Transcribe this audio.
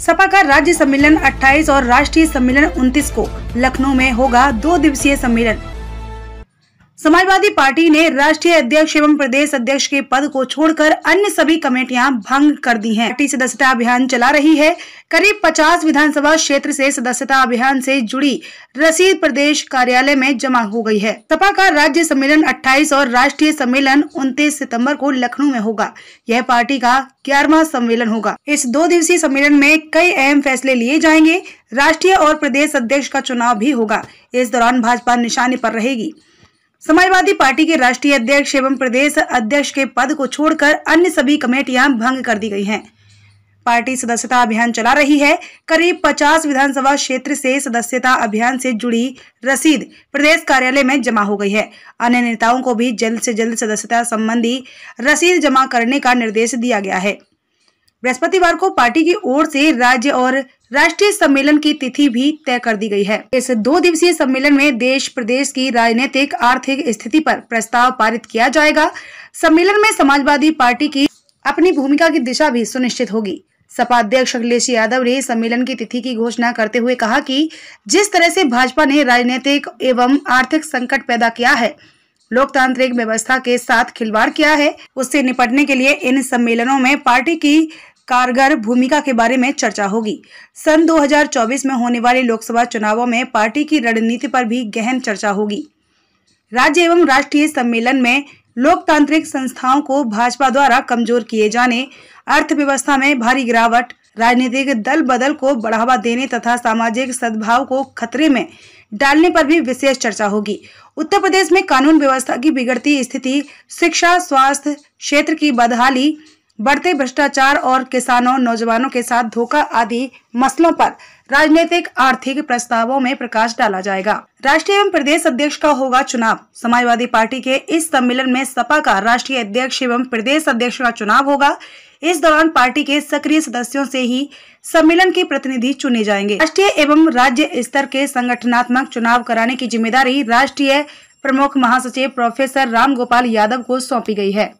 सपा का राज्य सम्मेलन 28 और राष्ट्रीय सम्मेलन 29 को लखनऊ में होगा दो दिवसीय सम्मेलन समाजवादी पार्टी ने राष्ट्रीय अध्यक्ष एवं प्रदेश अध्यक्ष के पद को छोड़कर अन्य सभी कमेटियां भंग कर दी हैं। पार्टी सदस्यता अभियान चला रही है करीब 50 विधानसभा क्षेत्र से सदस्यता अभियान से जुड़ी रसीद प्रदेश कार्यालय में जमा हो गई है सपा का राज्य सम्मेलन 28 और राष्ट्रीय सम्मेलन 29 सितम्बर को लखनऊ में होगा यह पार्टी का ग्यारहवा सम्मेलन होगा इस दो दिवसीय सम्मेलन में कई अहम फैसले लिए जाएंगे राष्ट्रीय और प्रदेश अध्यक्ष का चुनाव भी होगा इस दौरान भाजपा निशाने पर रहेगी समाजवादी पार्टी के राष्ट्रीय अध्यक्ष एवं प्रदेश अध्यक्ष के पद को छोड़कर अन्य सभी कमेटियां भंग कर दी गई हैं पार्टी सदस्यता अभियान चला रही है करीब 50 विधानसभा क्षेत्र से सदस्यता अभियान से जुड़ी रसीद प्रदेश कार्यालय में जमा हो गई है अन्य नेताओं को भी जल्द से जल्द सदस्यता संबंधी रसीद जमा करने का निर्देश दिया गया है बृहस्पतिवार को पार्टी की ओर से राज्य और राष्ट्रीय सम्मेलन की तिथि भी तय कर दी गई है इस दो दिवसीय सम्मेलन में देश प्रदेश की राजनीतिक आर्थिक स्थिति पर प्रस्ताव पारित किया जाएगा सम्मेलन में समाजवादी पार्टी की अपनी भूमिका की दिशा भी सुनिश्चित होगी सपा अध्यक्ष अखिलेश यादव ने सम्मेलन की तिथि की घोषणा करते हुए कहा कि जिस तरह से भाजपा ने राजनीतिक एवं आर्थिक संकट पैदा किया है लोकतांत्रिक व्यवस्था के साथ खिलवाड़ किया है उससे निपटने के लिए इन सम्मेलनों में पार्टी की कारगर भूमिका के बारे में चर्चा होगी सन 2024 में होने वाले लोकसभा चुनावों में पार्टी की रणनीति पर भी गहन चर्चा होगी राज्य एवं राष्ट्रीय सम्मेलन में लोकतांत्रिक संस्थाओं को भाजपा द्वारा कमजोर किए जाने अर्थव्यवस्था में भारी गिरावट राजनीतिक दल बदल को बढ़ावा देने तथा सामाजिक सद्भाव को खतरे में डालने पर भी विशेष चर्चा होगी उत्तर प्रदेश में कानून व्यवस्था की बिगड़ती स्थिति शिक्षा स्वास्थ्य क्षेत्र की बदहाली बढ़ते भ्रष्टाचार और किसानों नौजवानों के साथ धोखा आदि मसलों पर राजनीतिक आर्थिक प्रस्तावों में प्रकाश डाला जाएगा राष्ट्रीय एवं प्रदेश अध्यक्ष का होगा चुनाव समाजवादी पार्टी के इस सम्मेलन में सपा का राष्ट्रीय अध्यक्ष एवं प्रदेश अध्यक्ष का चुनाव होगा इस दौरान पार्टी के सक्रिय सदस्यों से ही सम्मेलन के प्रतिनिधि चुने जाएंगे राष्ट्रीय एवं राज्य स्तर के संगठनात्मक चुनाव कराने की जिम्मेदारी राष्ट्रीय प्रमुख महासचिव प्रोफेसर राम यादव को सौंपी गयी है